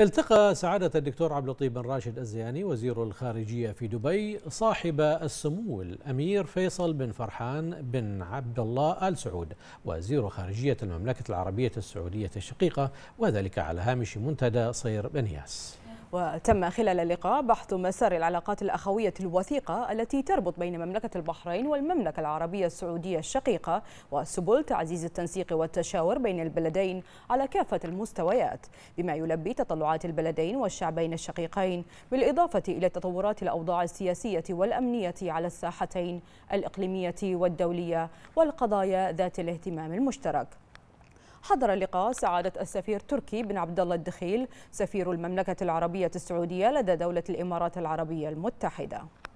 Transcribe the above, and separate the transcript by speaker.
Speaker 1: التقى سعادة الدكتور عبد اللطيف بن راشد الزياني وزير الخارجية في
Speaker 2: دبي صاحب السمو الأمير فيصل بن فرحان بن عبد الله آل سعود وزير خارجية المملكة العربية السعودية الشقيقة وذلك على هامش منتدى صير بنياس
Speaker 3: وتم خلال اللقاء بحث مسار العلاقات الأخوية الوثيقة التي تربط بين مملكة البحرين والمملكة العربية السعودية الشقيقة وسبل تعزيز التنسيق والتشاور بين البلدين على كافة المستويات بما يلبي تطلعات البلدين والشعبين الشقيقين بالإضافة إلى تطورات الأوضاع السياسية والأمنية على الساحتين الإقليمية والدولية والقضايا ذات الاهتمام المشترك حضر اللقاء سعادة السفير تركي بن عبد الله الدخيل سفير المملكة العربية السعودية لدى دولة الإمارات العربية المتحدة